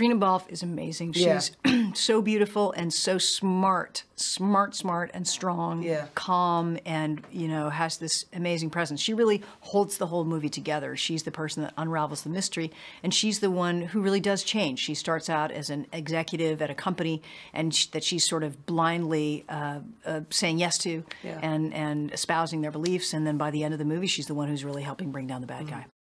Katrina Balfe is amazing. She's yeah. so beautiful and so smart, smart, smart and strong, yeah. calm, and you know has this amazing presence. She really holds the whole movie together. She's the person that unravels the mystery, and she's the one who really does change. She starts out as an executive at a company, and she, that she's sort of blindly uh, uh, saying yes to, yeah. and and espousing their beliefs, and then by the end of the movie, she's the one who's really helping bring down the bad mm -hmm. guy.